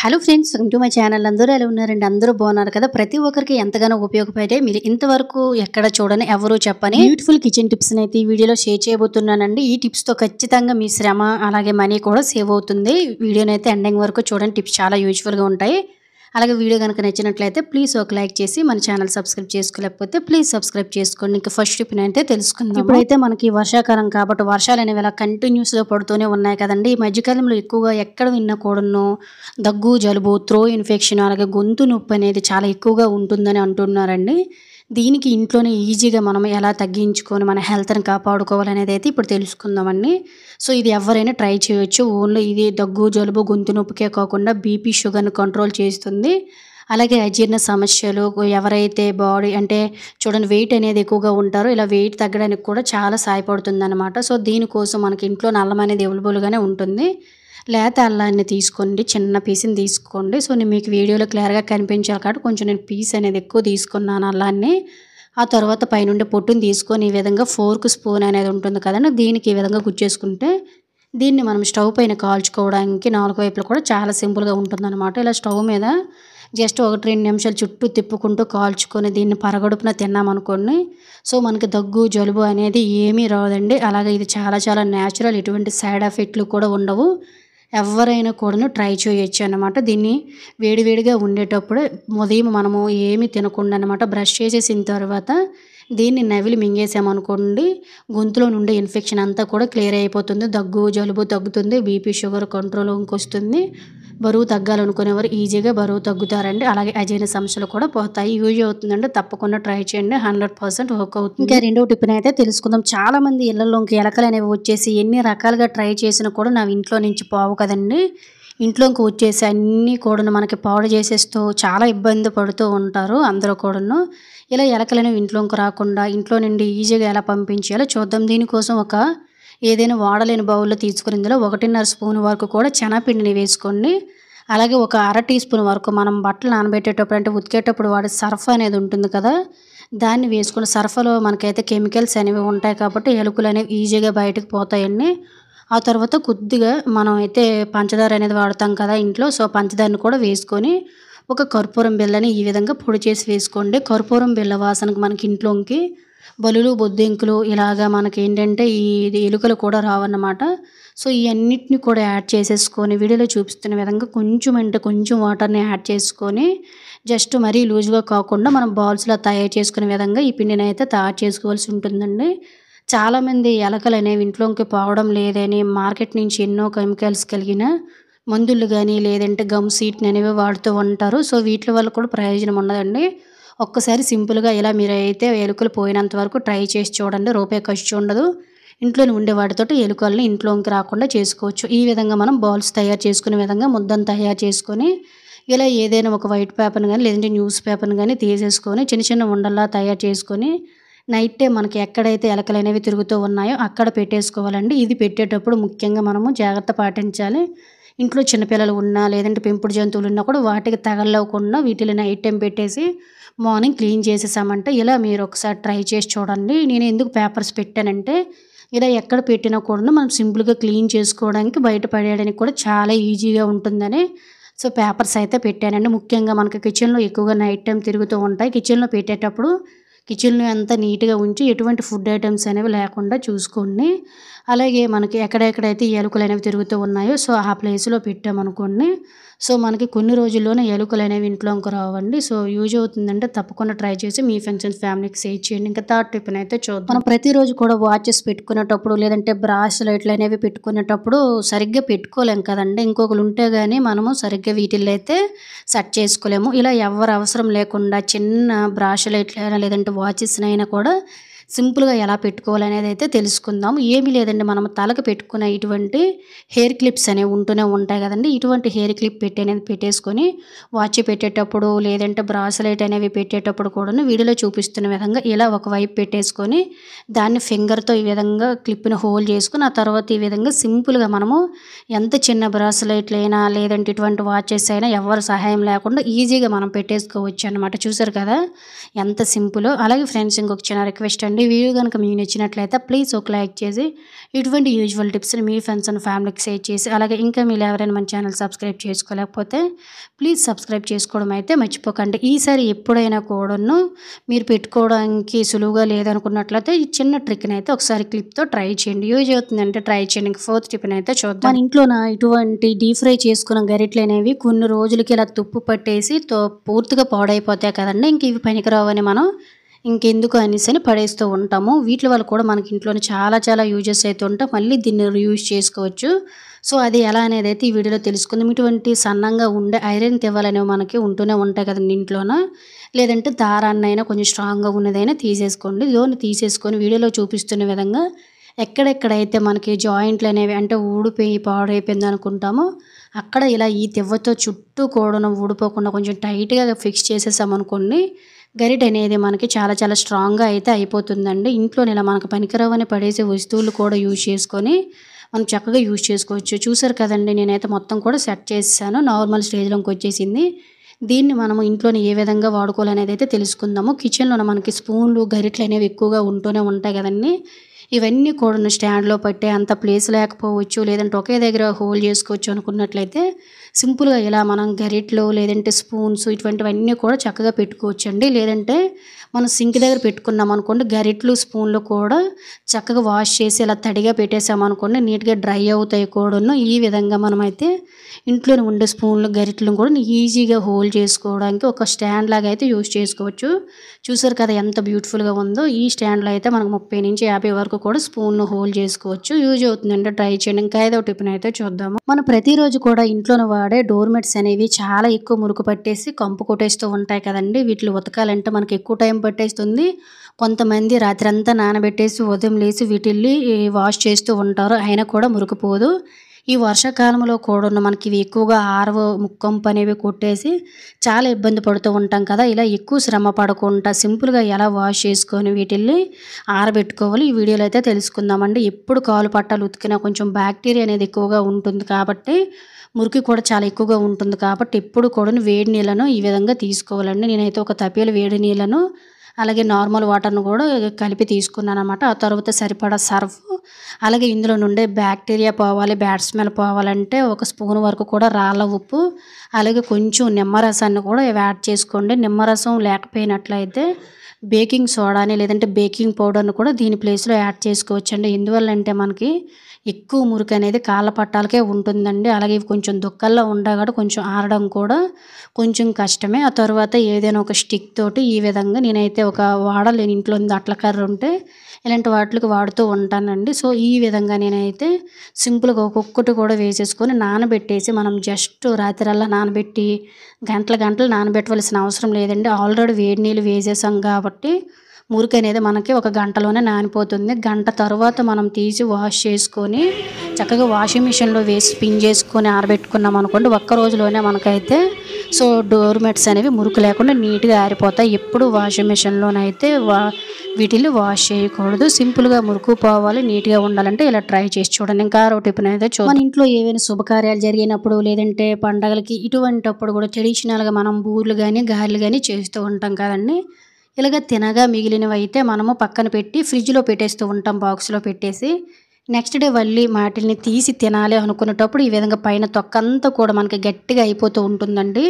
hello friends welcome to my channel అందరూ ఎలా ఉన్నారండి అందరూ బాగున్నారు కదా ప్రతి ఒక్కరికి ఎంతగానో ఉపయోగపడే మీరు ఇంతవరకు ఎక్కడ చూడని ఎవరూ చెప్పని బ్యూటిఫుల్ కిచెన్ టిప్స్ అయితే ఈ వీడియోలో షేర్ చేయబోతున్నానండి ఈ టిప్స్తో ఖచ్చితంగా మీ శ్రమ అలాగే మనీ కూడా సేవ్ అవుతుంది వీడియోనైతే ఎండింగ్ వరకు చూడండి టిప్స్ చాలా యూజ్ఫుల్గా ఉంటాయి అలాగే వీడియో కనుక నచ్చినట్లయితే ప్లీజ్ ఒక లైక్ చేసి మన ఛానల్ సబ్స్క్రైబ్ చేసుకోలేకపోతే ప్లీజ్ సబ్స్క్రైబ్ చేసుకోండి ఇంకా ఫస్ట్ టిఫిన్ అయితే తెలుసుకుందాం ఇప్పుడైతే మనకి వర్షాకాలం కాబట్టి వర్షాలు అనేవి ఇలా కంటిన్యూస్గా పడుతూనే ఉన్నాయి కదండి ఈ మధ్యకాలంలో ఎక్కువగా ఎక్కడ విన్న కూడాను దగ్గు జలుబు త్రో ఇన్ఫెక్షన్ అలాగే గొంతు నొప్పి అనేది చాలా ఎక్కువగా ఉంటుందని అంటున్నారండి దీనికి ఇంట్లోనే ఈజీగా మనం ఎలా తగ్గించుకొని మన హెల్త్ని కాపాడుకోవాలనేది అయితే ఇప్పుడు తెలుసుకుందామండి సో ఇది ఎవరైనా ట్రై చేయొచ్చు ఓన్లీ ఇది దగ్గు జలుబు గొంతు నొప్పికే కాకుండా బీపీ షుగర్ని కంట్రోల్ చేస్తుంది అలాగే అజీర్ణ సమస్యలు ఎవరైతే బాడీ అంటే చూడండి వెయిట్ అనేది ఎక్కువగా ఉంటారో ఇలా వెయిట్ తగ్గడానికి కూడా చాలా సహాయపడుతుంది అనమాట సో దీనికోసం మనకి ఇంట్లో నల్లం అనేది అవైలబుల్గానే ఉంటుంది లేత అల్లాన్ని తీసుకోండి చిన్న పీస్ని తీసుకోండి సో నేను మీకు వీడియోలో క్లియర్గా కనిపించాలి కాబట్టి కొంచెం నేను పీస్ అనేది ఎక్కువ తీసుకున్నాను అల్లాన్ని ఆ తర్వాత పైనుండి పొట్టుని తీసుకొని ఈ విధంగా ఫోర్క్ స్పూన్ అనేది ఉంటుంది కదండి దీనికి ఈ విధంగా గుచ్చేసుకుంటే దీన్ని మనం స్టవ్ పైన కాల్చుకోవడానికి నాలుగు వైపులు కూడా చాలా సింపుల్గా ఉంటుందన్నమాట ఇలా స్టవ్ మీద జస్ట్ ఒకటి రెండు నిమిషాలు చుట్టూ తిప్పుకుంటూ కాల్చుకొని దీన్ని పరగడుపున తిన్నామనుకోండి సో మనకి దగ్గు జలుబు అనేది ఏమీ రాదండి అలాగే ఇది చాలా చాలా న్యాచురల్ ఎటువంటి సైడ్ ఎఫెక్ట్లు కూడా ఉండవు ఎవరైనా కూడాను ట్రై చేయొచ్చు అనమాట దీన్ని వేడివేడిగా ఉండేటప్పుడు ఉదయం మనము ఏమి తినకుండా అనమాట బ్రష్ చేసేసిన తర్వాత దీన్ని నవిలి మింగేసామనుకోండి గొంతులో నుండే ఇన్ఫెక్షన్ అంతా కూడా క్లియర్ అయిపోతుంది దగ్గు జలుబు తగ్గుతుంది బీపీ షుగర్ కంట్రోల్ ఇంకొస్తుంది బరువు తగ్గాలనుకునేవారు ఈజీగా బరువు తగ్గుతారండి అలాగే అజీర్ణ సమస్యలు కూడా పోతాయి యూజ్ అవుతుందండి తప్పకుండా ట్రై చేయండి హండ్రెడ్ పర్సెంట్ వర్క్ అవుతుంది ఇంకా రెండో టిఫిన్ అయితే తెలుసుకుందాం చాలా మంది ఇళ్లలోకి ఎలకలు అనేవి వచ్చేసి ఎన్ని రకాలుగా ట్రై చేసినా కూడా నా ఇంట్లో నుంచి పోవు కదండి ఇంట్లోకి వచ్చేసి అన్నీ కూడాను మనకి పాడు చేసేస్తూ చాలా ఇబ్బంది పడుతూ ఉంటారు అందరూ కూడాను ఇలా ఎలకలను ఇంట్లోకి రాకుండా ఇంట్లో నుండి ఈజీగా ఎలా పంపించాలో చూద్దాం దీనికోసం ఒక ఏదైనా వాడలేని బౌల్లో తీసుకుని ఇందులో ఒకటిన్నర స్పూన్ వరకు కూడా చెనపిండిని వేసుకోండి అలాగే ఒక అర టీ స్పూన్ వరకు మనం బట్టలు నానబెట్టేటప్పుడు అంటే ఉతికేటప్పుడు వాడే సర్ఫ్ అనేది ఉంటుంది కదా దాన్ని వేసుకుని సర్ఫలో మనకైతే కెమికల్స్ అనేవి ఉంటాయి కాబట్టి ఎలుకలు అనేవి ఈజీగా బయటకు పోతాయండి ఆ తర్వాత కొద్దిగా మనం అయితే పంచదార అనేది వాడతాం కదా ఇంట్లో సో పంచదారని కూడా వేసుకొని ఒక కర్పూరం బిళ్ళని ఈ విధంగా పొడి చేసి వేసుకోండి కర్పూరం బిళ్ళ వాసనకు మనకి ఇంట్లోకి బలులు బొద్దింకులు ఇలాగా ఏంటంటే ఈ ఎలుకలు కూడా రావన్నమాట సో ఇవన్నిటిని కూడా యాడ్ చేసేసుకొని వీడియోలో చూపిస్తున్న విధంగా కొంచెం అంటే కొంచెం వాటర్ని యాడ్ చేసుకొని జస్ట్ మరీ లూజ్గా కాకుండా మనం బాల్స్లో తయారు చేసుకునే విధంగా ఈ పిండిని అయితే తయారు చేసుకోవాల్సి ఉంటుందండి చాలామంది ఎలకలు అనేవి ఇంట్లోకి పోవడం లేదని మార్కెట్ నుంచి ఎన్నో కెమికల్స్ కలిగిన మందులు కానీ లేదంటే గమ్ సీట్ని అనేవి వాడుతూ ఉంటారు సో వీటి వల్ల కూడా ప్రయోజనం ఉండదండి ఒక్కసారి సింపుల్గా ఇలా మీరు అయితే ఎలుకలు పోయినంత వరకు ట్రై చేసి చూడండి రూపాయి ఖర్చు ఉండదు ఇంట్లోనే ఉండే వాటితో ఎలుకల్ని ఇంట్లోకి రాకుండా చేసుకోవచ్చు ఈ విధంగా మనం బాల్స్ తయారు చేసుకునే విధంగా ముద్దను తయారు చేసుకొని ఇలా ఏదైనా ఒక వైట్ పేపర్ని కానీ లేదంటే న్యూస్ పేపర్ని కానీ తీసేసుకొని చిన్న చిన్న ఉండల్లా తయారు చేసుకొని నైటే మనకి ఎక్కడైతే ఎలకలు అనేవి తిరుగుతూ ఉన్నాయో అక్కడ పెట్టేసుకోవాలండి ఇది పెట్టేటప్పుడు ముఖ్యంగా మనము జాగ్రత్త పాటించాలి ఇంట్లో చిన్నపిల్లలు ఉన్నా లేదంటే పెంపుడు జంతువులు ఉన్నా కూడా వాటికి తగలవకుండా వీటిని నైట్ టైం పెట్టేసి మార్నింగ్ క్లీన్ చేసేసామంటే ఇలా మీరు ఒకసారి ట్రై చేసి చూడండి నేను ఎందుకు పేపర్స్ పెట్టానంటే ఇలా ఎక్కడ పెట్టినా కూడా మనం సింపుల్గా క్లీన్ చేసుకోవడానికి బయటపడేయడానికి కూడా చాలా ఈజీగా ఉంటుందని సో పేపర్స్ అయితే పెట్టానండి ముఖ్యంగా మనకి కిచెన్లో ఎక్కువగా నైట్ టైం తిరుగుతూ ఉంటాయి కిచెన్లో పెట్టేటప్పుడు కిచెన్ అంతా నీట్గా ఉంచి ఎటువంటి ఫుడ్ ఐటమ్స్ అనేవి లేకుండా చూసుకోండి అలాగే మనకి ఎక్కడెక్కడైతే ఎలుకలు అనేవి తిరుగుతూ ఉన్నాయో సో ఆ ప్లేస్లో పెట్టామనుకోండి సో మనకి కొన్ని రోజుల్లోనే ఎలుకలు అనేవి ఇంట్లోకి రావండి సో యూజ్ అవుతుందంటే తప్పకుండా ట్రై చేసి మీ ఫ్రెండ్స్ ఫ్యామిలీకి సేవ్ చేయండి ఇంకా థర్డ్ టిఫిన్ అయితే చూద్దాం మనం ప్రతిరోజు కూడా వాచెస్ పెట్టుకునేటప్పుడు లేదంటే బ్రాష్ లైట్లు అనేవి పెట్టుకునేటప్పుడు సరిగ్గా పెట్టుకోలేం కదండి ఇంకొకరు ఉంటే కానీ మనము సరిగ్గా వీటిల్లో అయితే సెట్ చేసుకోలేము ఇలా ఎవరు అవసరం లేకుండా చిన్న బ్రాష్ లైట్లు లేదంటే వాచెస్ అయినా కూడా సింపుల్గా ఎలా పెట్టుకోవాలనేది అయితే తెలుసుకుందాం ఏమీ లేదండి మనం తలకు పెట్టుకున్న ఇటువంటి హెయిర్ క్లిప్స్ అనేవి ఉంటూనే ఉంటాయి కదండి ఇటువంటి హెయిర్ క్లిప్ పెట్టి అనేది పెట్టేసుకొని వాచ్ పెట్టేటప్పుడు లేదంటే బ్రాస్లెట్ అనేవి పెట్టేటప్పుడు కూడా వీడియోలో చూపిస్తున్న విధంగా ఇలా ఒకవైపు పెట్టేసుకొని దాన్ని ఫింగర్తో ఈ విధంగా క్లిప్ని హోల్డ్ చేసుకుని ఆ తర్వాత ఈ విధంగా సింపుల్గా మనము ఎంత చిన్న అయినా లేదంటే ఇటువంటి వాచెస్ అయినా ఎవరి సహాయం లేకుండా ఈజీగా మనం పెట్టేసుకోవచ్చు అనమాట చూసారు కదా ఎంత సింపుల్ అలాగే ఫ్రెండ్స్ ఇంకొక చిన్న రిక్వెస్ట్ అండి చేయండి వీడియో కనుక మీకు నచ్చినట్లయితే ప్లీజ్ ఒక లైక్ చేసి ఇటువంటి యూజువల్ టిప్స్ని మీ ఫ్రెండ్స్ అండ్ ఫ్యామిలీకి షేర్ చేసి అలాగే ఇంకా మీరు ఎవరైనా మన ఛానల్ సబ్స్క్రైబ్ చేసుకోలేకపోతే ప్లీజ్ సబ్స్క్రైబ్ చేసుకోవడం అయితే మర్చిపోకండి ఈసారి ఎప్పుడైనా కూడాను మీరు పెట్టుకోవడానికి సులువుగా లేదనుకున్నట్లయితే ఈ చిన్న ట్రిక్ని అయితే ఒకసారి క్లిప్తో ట్రై చేయండి యూజ్ అవుతుందంటే ట్రై చేయండి ఇంకా ఫోర్త్ టిప్ని అయితే చూద్దాం మన నా ఇటువంటి డీప్ ఫ్రై చేసుకున్న గరిట్లు అనేవి కొన్ని రోజులకి ఇలా తుప్పు పట్టేసి తో పూర్తిగా పాడైపోతాయి కదండి ఇంక ఇవి పనికిరావని మనం ఇంకెందుకు అనేసి అని పడేస్తూ ఉంటాము వీటి వల్ల కూడా మనకి ఇంట్లోనే చాలా చాలా యూజెస్ అయితే ఉంటాయి మళ్ళీ దీన్ని యూజ్ చేసుకోవచ్చు సో అది ఎలా అనేది అయితే ఈ వీడియోలో తెలుసుకుందాం ఇటువంటి సన్నంగా ఉండే ఐరన్ తెవ్వాలనేవి మనకి ఉంటూనే ఉంటాయి కదండి ఇంట్లోన లేదంటే దారాన్నైనా కొంచెం స్ట్రాంగ్గా ఉన్నదైనా తీసేసుకోండి లోన్ తీసేసుకొని వీడియోలో చూపిస్తున్న విధంగా ఎక్కడెక్కడైతే మనకి జాయింట్లు అనేవి అంటే ఊడిపోయి పాడైపోయింది అనుకుంటామో అక్కడ ఇలా ఈ తెవ్వతో చుట్టూ కూడా ఊడిపోకుండా కొంచెం టైట్గా ఫిక్స్ చేసేసామనుకోండి గరిట అనేది మనకి చాలా చాలా స్ట్రాంగ్గా అయితే అయిపోతుందండి ఇంట్లో ఇలా మనకు పనికిరవని పడేసే వస్తువులు కూడా యూజ్ చేసుకొని మనం చక్కగా యూజ్ చేసుకోవచ్చు చూసారు కదండి నేనైతే మొత్తం కూడా సెట్ చేశాను నార్మల్ స్టేజ్లోకి వచ్చేసింది దీన్ని మనము ఇంట్లోనే ఏ విధంగా వాడుకోవాలనేది అయితే తెలుసుకుందాము కిచెన్లో మనకి స్పూన్లు గరిట్లు అనేవి ఎక్కువగా ఉంటూనే ఉంటాయి కదండి ఇవన్నీ కూడా స్టాండ్లో పట్టే అంత ప్లేస్ లేకపోవచ్చు లేదంటే ఒకే దగ్గర హోల్డ్ చేసుకోవచ్చు అనుకున్నట్లయితే సింపుల్గా ఇలా మనం గరిట్లో లేదంటే స్పూన్స్ ఇటువంటివన్నీ కూడా చక్కగా పెట్టుకోవచ్చండి లేదంటే మనం సింక్ దగ్గర పెట్టుకున్నాం అనుకోండి గరిట్లు స్పూన్లు కూడా చక్కగా వాష్ చేసి ఇలా తడిగా పెట్టేసామనుకోండి నీట్గా డ్రై అవుతాయి కూడా ఈ విధంగా మనమైతే ఇంట్లోనే ఉండే స్పూన్లు గరిట్లను కూడా ఈజీగా హోల్డ్ చేసుకోవడానికి ఒక స్టాండ్ లాగా అయితే యూజ్ చేసుకోవచ్చు చూసారు కదా ఎంత బ్యూటిఫుల్గా ఉందో ఈ స్టాండ్లో అయితే మనకు ముప్పై నుంచి యాభై వరకు కూడా స్పూన్లు హోల్డ్ చేసుకోవచ్చు యూజ్ అవుతుందండి ట్రై చేయండి ఇంకా ఏదో టిఫిన్ అయితే చూద్దాము మనం ప్రతిరోజు కూడా ఇంట్లోనే వాడే మెట్స్ అనేవి చాలా ఎక్కువ మురుకు పట్టేసి కంపు కొట్టేస్తూ ఉంటాయి కదండి వీటిని ఉతకాలంటే మనకి ఎక్కువ టైం పట్టేస్తుంది కొంతమంది రాత్రంతా నానబెట్టేసి ఉదయం లేచి వీటిల్లి వాష్ చేస్తూ ఉంటారు అయినా కూడా మురుకుపోదు ఈ వర్షాకాలంలో కూడా మనకి ఇవి ఎక్కువగా ఆరవ ముక్కంపు అనేవి కొట్టేసి చాలా ఇబ్బంది పడుతూ ఉంటాం కదా ఇలా ఎక్కువ శ్రమ పడకుండా సింపుల్గా ఎలా వాష్ చేసుకొని వీటిల్ని ఆరబెట్టుకోవాలి ఈ వీడియోలో అయితే తెలుసుకుందామండి ఎప్పుడు కాలు పట్టాలు ఉతికినా కొంచెం బ్యాక్టీరియా అనేది ఎక్కువగా ఉంటుంది కాబట్టి మురికి కూడా చాలా ఎక్కువగా ఉంటుంది కాబట్టి ఎప్పుడు కూడా వేడి నీళ్ళను ఈ విధంగా తీసుకోవాలండి నేనైతే ఒక తపేలు వేడి నీళ్ళను అలాగే నార్మల్ వాటర్ను కూడా కలిపి తీసుకున్నాను అనమాట ఆ తర్వాత సరిపడా సర్ఫ్ అలాగే ఇందులో నుండే బ్యాక్టీరియా పోవాలి బ్యాడ్ స్మెల్ పోవాలంటే ఒక స్పూన్ వరకు కూడా రాళ్ళ ఉప్పు అలాగే కొంచెం నిమ్మరసాన్ని కూడా యాడ్ చేసుకోండి నిమ్మరసం లేకపోయినట్లయితే బేకింగ్ సోడాని లేదంటే బేకింగ్ పౌడర్ని కూడా దీని ప్లేస్లో యాడ్ చేసుకోవచ్చండి అంటే మనకి ఎక్కువ మురికి అనేది కాళ్ళ పట్టాలకే ఉంటుందండి అలాగే కొంచెం దుక్కల్లో ఉండగా కూడా కొంచెం ఆరడం కూడా కొంచెం కష్టమే ఆ తర్వాత ఏదైనా ఒక స్టిక్ తోటి ఈ విధంగా నేనైతే ఒక వాడలేని ఇంట్లో అట్ల కర్ర ఉంటే ఇలాంటి వాటికి వాడుతూ ఉంటానండి సో ఈ విధంగా నేనైతే సింపుల్గా ఒక్కొక్కటి కూడా వేసేసుకొని నానబెట్టేసి మనం జస్ట్ రాత్రల్లా నానబెట్టి గంటల గంటలు నానబెట్టవలసిన అవసరం లేదండి ఆల్రెడీ వేడి నీళ్ళు వేసేసాం కాబట్టి కాబట్టి మురికి అనేది మనకి ఒక గంటలోనే నానిపోతుంది గంట తర్వాత మనం తీసి వాష్ చేసుకొని చక్కగా వాషింగ్ మిషన్లో వేసి స్పిన్ చేసుకొని ఆరబెట్టుకున్నాం అనుకోండి ఒక్క రోజులోనే మనకైతే సో డోర్ మెట్స్ అనేవి మురికి లేకుండా నీట్గా ఆరిపోతాయి ఎప్పుడు వాషింగ్ మిషన్లోనైతే వా వీటిని వాష్ చేయకూడదు సింపుల్గా మురుకు పోవాలి నీట్గా ఉండాలంటే ఇలా ట్రై చేసి చూడండి ఇంకా ఆరో టిఫిన్ అయితే చూ మన ఇంట్లో ఏవైనా శుభకార్యాలు జరిగినప్పుడు లేదంటే పండగలకి ఇటువంటిప్పుడు కూడా ట్రెడిషనల్గా మనం బూర్లు కానీ గారెలు కానీ చేస్తూ ఉంటాం కదండి ఇలాగ తినగా మిగిలినవి అయితే మనము పక్కన పెట్టి ఫ్రిడ్జ్లో పెట్టేస్తూ ఉంటాం బాక్స్లో పెట్టేసి నెక్స్ట్ డే మళ్ళీ వాటిని తీసి తినాలి అనుకునేటప్పుడు ఈ విధంగా పైన తొక్కంతా కూడా మనకి గట్టిగా అయిపోతూ ఉంటుందండి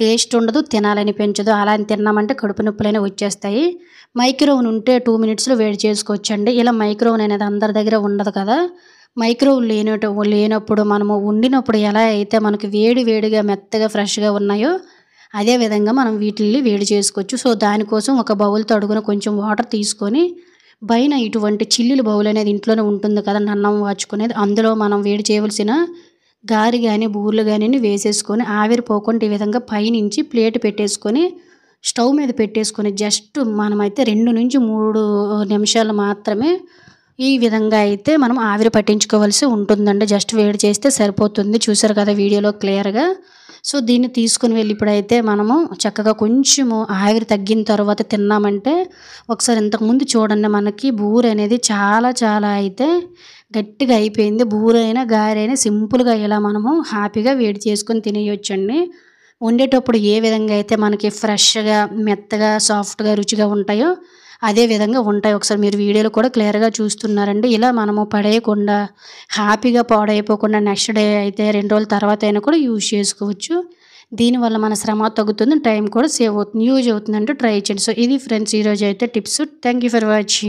టేస్ట్ ఉండదు తినాలని పెంచదు అలా తిన్నామంటే కడుపు నొప్పులైనా వచ్చేస్తాయి మైక్రోవన్ ఉంటే టూ మినిట్స్లో వేడి చేసుకోవచ్చండి ఇలా మైక్రోవన్ అనేది అందరి దగ్గర ఉండదు కదా మైక్రోవన్ లేనట లేనప్పుడు మనము వండినప్పుడు ఎలా అయితే మనకి వేడి వేడిగా మెత్తగా ఫ్రెష్గా ఉన్నాయో అదేవిధంగా మనం వీటిని వేడి చేసుకోవచ్చు సో దానికోసం ఒక బౌల్ తడుగున కొంచెం వాటర్ తీసుకొని పైన ఇటువంటి చిల్లులు బౌల్ అనేది ఇంట్లోనే ఉంటుంది కదా అన్నం వాచుకునేది అందులో మనం వేడి చేయవలసిన గారి కానీ బూరెలు కానీ వేసేసుకొని ఆవిరిపోకుండా ఈ విధంగా పైనుంచి ప్లేట్ పెట్టేసుకొని స్టవ్ మీద పెట్టేసుకొని జస్ట్ మనమైతే రెండు నుంచి మూడు నిమిషాలు మాత్రమే ఈ విధంగా అయితే మనం ఆవిరి పట్టించుకోవాల్సి ఉంటుందండి జస్ట్ వేడి చేస్తే సరిపోతుంది చూసారు కదా వీడియోలో క్లియర్గా సో దీన్ని తీసుకుని వెళ్ళి ఇప్పుడైతే మనము చక్కగా కొంచెము ఆవిరి తగ్గిన తర్వాత తిన్నామంటే ఒకసారి ఇంతకుముందు చూడండి మనకి బూర అనేది చాలా చాలా అయితే గట్టిగా అయిపోయింది బూరైనా గారైనా సింపుల్గా ఇలా మనము హ్యాపీగా వేడి చేసుకొని తినేయొచ్చండి వండేటప్పుడు ఏ విధంగా అయితే మనకి ఫ్రెష్గా మెత్తగా సాఫ్ట్గా రుచిగా ఉంటాయో అదే విధంగా ఉంటాయి ఒకసారి మీరు వీడియోలు కూడా క్లియర్గా చూస్తున్నారండి ఇలా మనము పడేయకుండా హ్యాపీగా పాడైపోకుండా నెక్స్ట్ డే అయితే రెండు రోజుల తర్వాత అయినా కూడా యూజ్ చేసుకోవచ్చు దీనివల్ల మన శ్రమ తగ్గుతుంది టైం కూడా సేవ్ అవుతుంది యూజ్ అవుతుందంటే ట్రై చేయండి సో ఇది ఫ్రెండ్స్ ఈరోజు అయితే tips thank you for watching